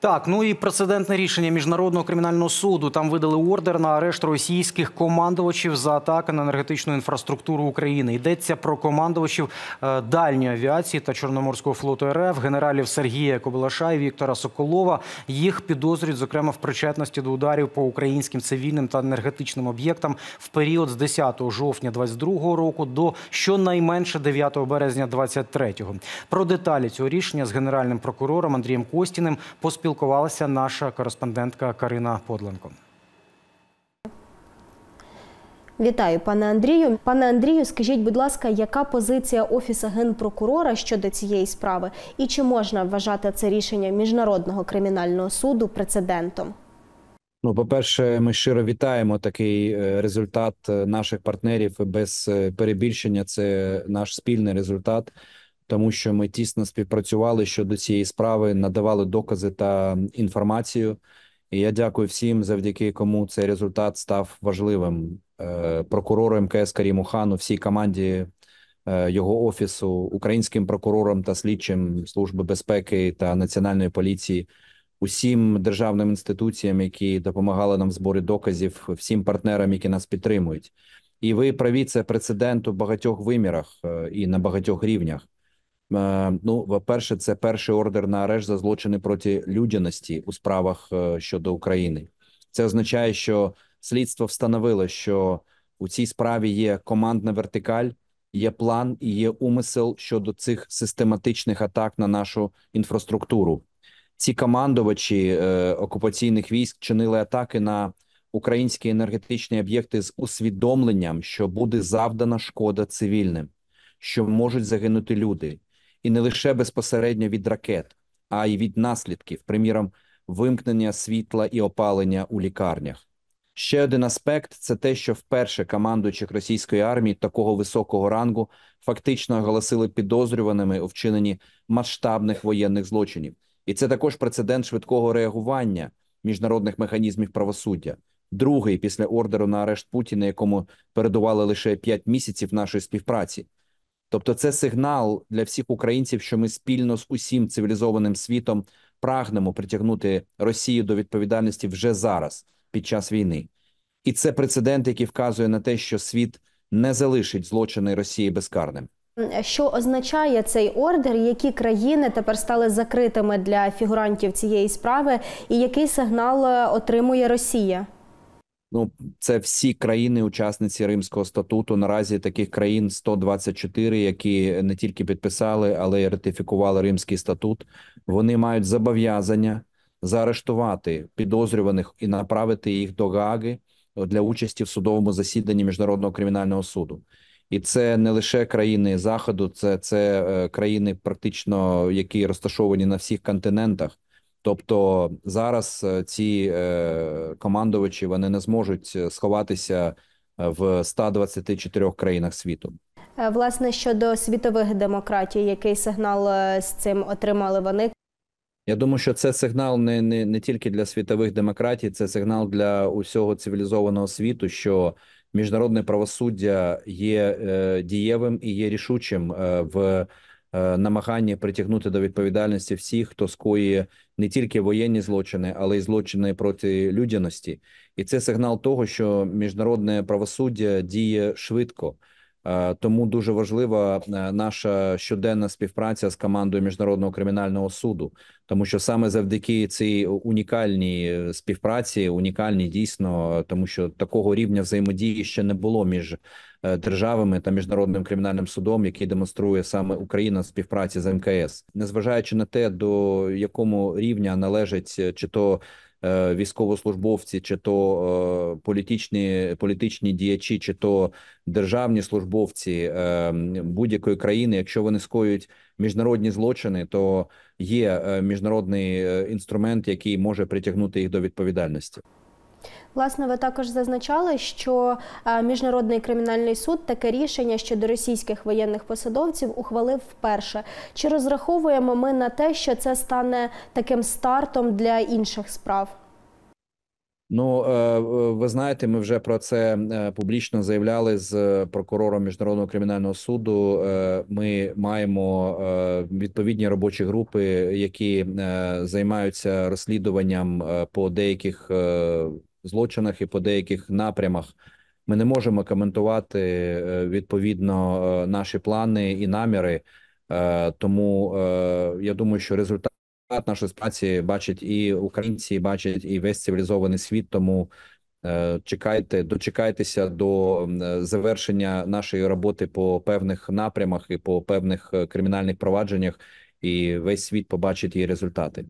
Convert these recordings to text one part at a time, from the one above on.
Так, ну і прецедентне рішення міжнародного кримінального суду там видали ордер на арешт російських командувачів за атаки на енергетичну інфраструктуру України. Йдеться про командувачів е, дальньої авіації та Чорноморського флоту РФ, генералів Сергія Кобилаша і Віктора Соколова. Їх підозрюють зокрема в причетності до ударів по українським цивільним та енергетичним об'єктам в період з 10 жовтня 2022 року до щонайменше 9 березня 2023. Про деталі цього рішення з генеральним прокурором Андрієм Костіним поспілкувалися спілкувалася наша кореспондентка Карина Подленко. Вітаю, пане Андрію. Пане Андрію, скажіть, будь ласка, яка позиція Офіса генпрокурора щодо цієї справи і чи можна вважати це рішення міжнародного кримінального суду прецедентом? Ну, по перше, ми щиро вітаємо такий е, результат е, наших партнерів без е, перебільшення. Це наш спільний результат тому що ми тісно співпрацювали щодо цієї справи, надавали докази та інформацію. І я дякую всім, завдяки кому цей результат став важливим. Е, прокурору МКС Каріму Хану, всій команді е, його офісу, українським прокурорам та слідчим служби безпеки та національної поліції, усім державним інституціям, які допомагали нам в зборі доказів, всім партнерам, які нас підтримують, і ви праві це прецедент у багатьох вимірах е, і на багатьох рівнях. Е, ну, по-перше, це перший ордер на арешт за злочини проти людяності у справах е, щодо України. Це означає, що слідство встановило, що у цій справі є командна вертикаль, є план і є умисел щодо цих систематичних атак на нашу інфраструктуру. Ці командувачі е, окупаційних військ чинили атаки на українські енергетичні об'єкти з усвідомленням, що буде завдана шкода цивільним, що можуть загинути люди і не лише безпосередньо від ракет, а й від наслідків, приміром, вимкнення світла і опалення у лікарнях. Ще один аспект це те, що вперше командуючих російської армії такого високого рангу фактично оголосили підозрюваними у вчиненні масштабних воєнних злочинів, і це також прецедент швидкого реагування міжнародних механізмів правосуддя. Другий після ордеру на арешт Путіна, якому передували лише п'ять місяців нашої співпраці. Тобто, це сигнал для всіх українців, що ми спільно з усім цивілізованим світом прагнемо притягнути Росію до відповідальності вже зараз, під час війни, і це прецедент, який вказує на те, що світ не залишить злочини Росії безкарним. Що означає цей ордер? Які країни тепер стали закритими для фігурантів цієї справи, і який сигнал е, отримує Росія? Ну, це всі країни-учасниці Римського статуту. Наразі таких країн 124, які не тільки підписали, але й ратифікували Римський статут. Вони мають зобов'язання заарештувати підозрюваних і направити їх до Гааги для участі в судовому засіданні міжнародного кримінального суду. І це не лише країни заходу, це це е, країни, практично які розташовані на всіх континентах. Тобто зараз е, ці е, командувачі вони не зможуть е, сховатися в 124 країнах світу. Власне щодо світових демократій, який сигнал з цим отримали вони? Я думаю, що це сигнал не не, не тільки для світових демократій, це сигнал для усього цивілізованого світу, що міжнародне правосуддя є е, дієвим і є рішучим е, в Е, намагання притягнути до відповідальності всіх, хто скоює не тільки воєнні злочини, але й злочини проти людяності, і це сигнал того, що міжнародне правосуддя діє швидко. Е, тому дуже важлива е, наша щоденна співпраця з командою міжнародного кримінального суду, тому що саме завдяки цій унікальній е, співпраці, унікальній дійсно, тому що такого рівня взаємодії ще не було між державами та міжнародним кримінальним судом, який демонструє саме Україна співпраці з МКС, незважаючи на те, до якому рівня належить чи то. Е, військовослужбовці, чи то е, політичні політичні діячі, чи то державні службовці е, будь-якої країни, якщо вони скоюють міжнародні злочини, то є міжнародний інструмент, який може притягнути їх до відповідальності. Власне, ви також зазначали, що е, міжнародний кримінальний суд таке рішення щодо російських воєнних посадовців ухвалив вперше. Чи розраховуємо ми на те, що це стане таким стартом для інших справ? Ну, е, е, ви знаєте, ми вже про це публічно заявляли з прокурором міжнародного кримінального суду. Ми маємо відповідні робочі групи, які займаються розслідуванням по деяких злочинах і по деяких напрямах. Ми не можемо коментувати е, відповідно е, наші плани і наміри. Е, тому я думаю, що результат нашої праці бачать і українці, бачать і весь цивілізований світ. Тому чекайте, дочекайтеся до завершення нашої роботи по певних напрямах і по певних кримінальних провадженнях, і весь світ побачить її результати.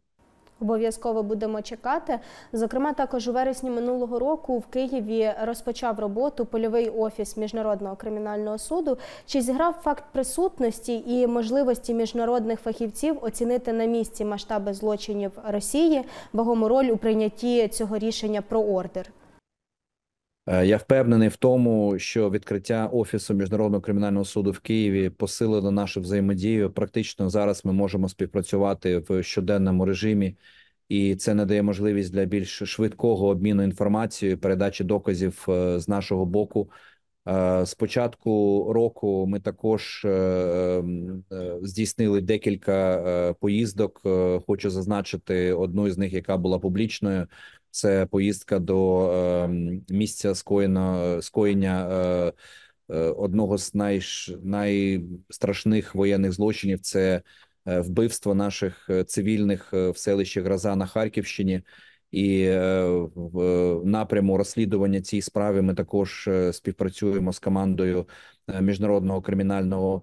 Обов'язково будемо чекати. Зокрема, також у вересні минулого року в Києві розпочав роботу польовий офіс міжнародного кримінального суду, чи зіграв факт присутності і можливості міжнародних фахівців оцінити на місці масштаби злочинів Росії вагому роль у прийнятті цього рішення про ордер. Е, я впевнений в тому, що відкриття офісу міжнародного кримінального суду в Києві посилило нашу взаємодію. Практично зараз ми можемо співпрацювати в щоденному режимі, і це надає можливість для більш швидкого обміну інформацією, передачі доказів е, з нашого боку. Е, з початку року ми також здійснили декілька поїздок. Хочу зазначити одну з них, яка була публічною це поїздка до ем, місця скоєно, скоєння е, е, одного з най, найстрашних воєнних злочинів. Це е, вбивство наших цивільних в селищі Гроза на Харківщині. І в напряму розслідування цієї справи ми також співпрацюємо з командою міжнародного кримінального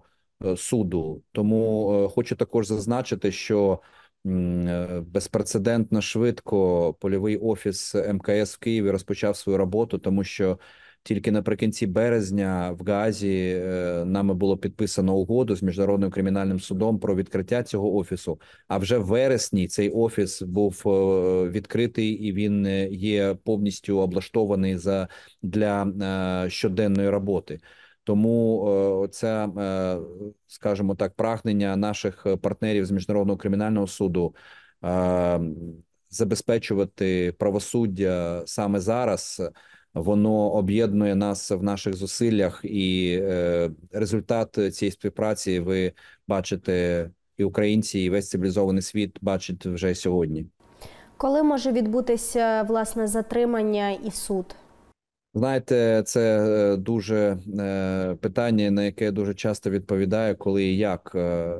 суду. Тому хочу також зазначити, що Е, безпрецедентно швидко польовий офіс МКС в Києві розпочав свою роботу, тому що тільки наприкінці березня в Газі е, нами було підписано угоду з міжнародним кримінальним судом про відкриття цього офісу. А вже в вересні цей офіс був е, відкритий і він є повністю облаштований за для щоденної роботи. Тому е, це е, скажімо так, прагнення наших е, партнерів з міжнародного кримінального суду забезпечувати правосуддя саме зараз. Воно об'єднує нас в наших зусиллях, і результат цієї співпраці ви бачите, і українці, і весь цивілізований світ бачить вже сьогодні. Коли може відбутися власне затримання і суд? Знаєте, це е, дуже е, питання, на яке я дуже часто відповідаю, коли і як. Е,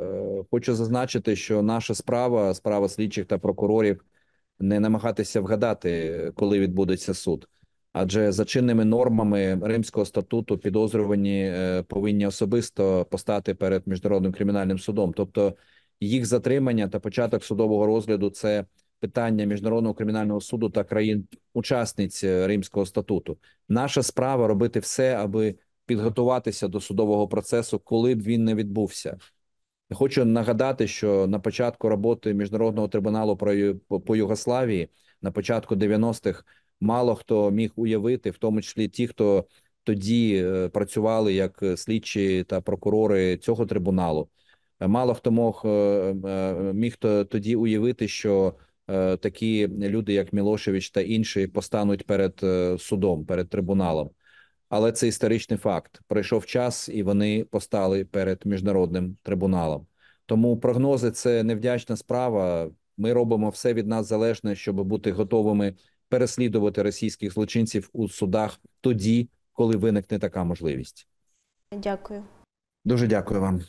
хочу зазначити, що наша справа, справа слідчих та прокурорів, не намагатися вгадати, коли відбудеться суд, адже за чинними нормами Римського статуту підозрювані повинні особисто постати перед міжнародним кримінальним судом, тобто їх затримання та початок судового розгляду це питання міжнародного кримінального суду та країн-учасниць е, Римського статуту. Наша справа робити все, аби підготуватися до судового процесу, коли б він не відбувся. Хочу нагадати, що на початку роботи міжнародного трибуналу по Югославії на початку 90-х мало хто міг уявити, в тому числі ті, хто тоді е, працювали як е, слідчі та прокурори цього трибуналу. Мало хто мог міг тоді уявити, що Е, такі люди, як Мілошевич та інші, постануть перед е, судом, перед трибуналом. Але це історичний факт. Пройшов час, і вони постали перед міжнародним трибуналом. Тому прогнози це невдячна справа. Ми робимо все від нас залежне, щоб бути готовими переслідувати російських злочинців у судах тоді, коли виникне така можливість. Дякую, дуже дякую вам.